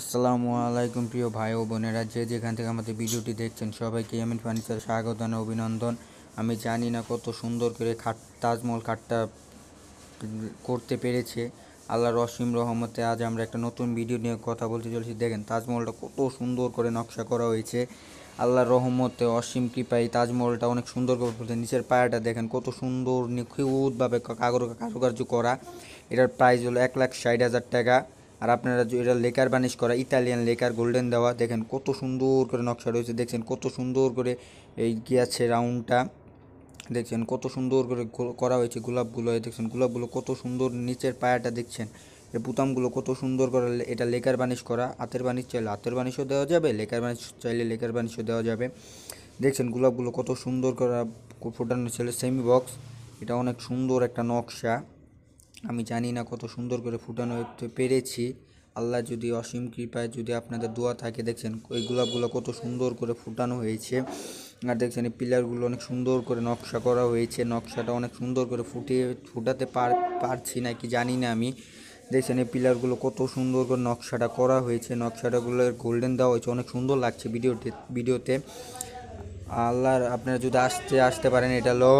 আসসালামু আলাইকুম প্রিয় ভাই ও বোনেরা যে যেখান থেকে আমাদের ভিডিওটি দেখছেন সবাইকে এমএন ফার্নিচার স্বাগত অভিনন্দন আমি জানি না কত সুন্দর করে খাট তাজমহল খাটটা করতে পেরেছে আল্লাহ রসিম রহমতে আজ আমরা একটা নতুন ভিডিও নিয়ে কথা বলতে চলেছি দেখেন তাজমহলটা কত সুন্দর করে নকশা করা হয়েছে আল্লাহ রহমতে অসীম কৃপায় তাজমহলটা অনেক সুন্দর করে নিচের পায়াটা দেখেন কত সুন্দর নিখুঁতভাবে কাগর কারুকার্য করা এটার প্রাইস হলো এক লাখ ষাট হাজার টাকা আর আপনারা এটা লেকার বানিশ করা ইতালিয়ান লেকার গোল্ডেন দেওয়া দেখেন কত সুন্দর করে নকশা রয়েছে দেখছেন কত সুন্দর করে এই গিয়াছে রাউন্ডটা দেখছেন কত সুন্দর করে করা হয়েছে গোলাপগুলো দেখছেন গোলাপগুলো কত সুন্দর নিচের পায়াটা দেখছেন এই বুতামগুলো কত সুন্দর করে এটা লেকার বানিশ করা হাতের বানিশ চাইলে হাতের বানিশও দেওয়া যাবে লেকার বানিশ চাইলে লেকার বানিশও দেওয়া যাবে দেখছেন গোলাপগুলো কত সুন্দর করা ফোটানো ছিল সেমি বক্স এটা অনেক সুন্দর একটা নকশা আমি জানি না কত সুন্দর করে ফুটানো পেরেছি আল্লাহ যদি অসীম কৃপায় যদি আপনাদের দোয়া থাকে দেখছেন ওই গোলাপগুলো কত সুন্দর করে ফুটানো হয়েছে আর দেখছেন এই পিলারগুলো অনেক সুন্দর করে নকশা করা হয়েছে নকশাটা অনেক সুন্দর করে ফুটিয়ে ফুটাতে পারছি না কি জানি না আমি দেখছেন এই পিলারগুলো কত সুন্দর করে নকশাটা করা হয়েছে নকশাটাগুলো গোল্ডেন দেওয়া হয়েছে অনেক সুন্দর লাগছে ভিডিওতে ভিডিওতে আল্লাহর আপনারা যদি আসতে আসতে পারেন এটা হলো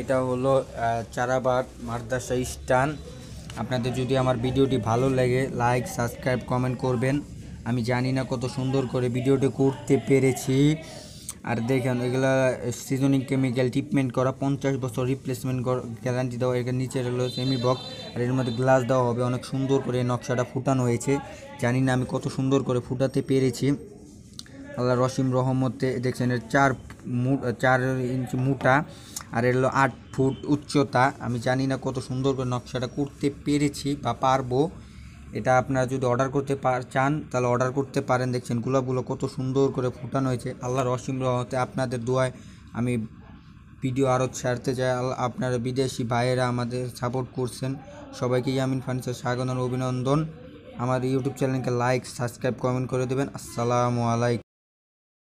এটা হলো চারাবাট মাদ্রাসা স্টান আপনাদের যদি আমার ভিডিওটি ভালো লাগে লাইক সাবস্ক্রাইব কমেন্ট করবেন আমি জানি না কত সুন্দর করে ভিডিওটি করতে পেরেছি আর দেখেন এগুলা সিজনিং কেমিক্যাল ট্রিটমেন্ট করা পঞ্চাশ বছর রিপ্লেসমেন্ট গ্যারান্টি দেওয়া এখানে নিচে হলো সেমি বক্স আর এর মধ্যে গ্লাস দেওয়া হবে অনেক সুন্দর করে নকশাটা ফুটানো হয়েছে জানি না আমি কত সুন্দর করে ফুটাতে পেরেছি আল্লাহ রসিম রহমতে দেখছেন চার মু চার ইঞ্চি মোটা আর এর হলো আট ফুট উচ্চতা আমি জানি না কত সুন্দর করে নকশাটা করতে পেরেছি বা পারবো এটা আপনারা যদি অর্ডার করতে চান তাহলে অর্ডার করতে পারেন দেখছেন গুলাগুলো কত সুন্দর করে ফুটানো হয়েছে আল্লাহর অসীম রহমতে আপনাদের দোয়ায় আমি ভিডিও আরও ছাড়তে চাই আপনারা বিদেশি ভাইয়েরা আমাদের সাপোর্ট করছেন সবাইকে ইয়ামিন ফানিসের স্বাগত অভিনন্দন আমার ইউটিউব চ্যানেলকে লাইক সাবস্ক্রাইব কমেন্ট করে দেবেন আসসালামু আলাইকুম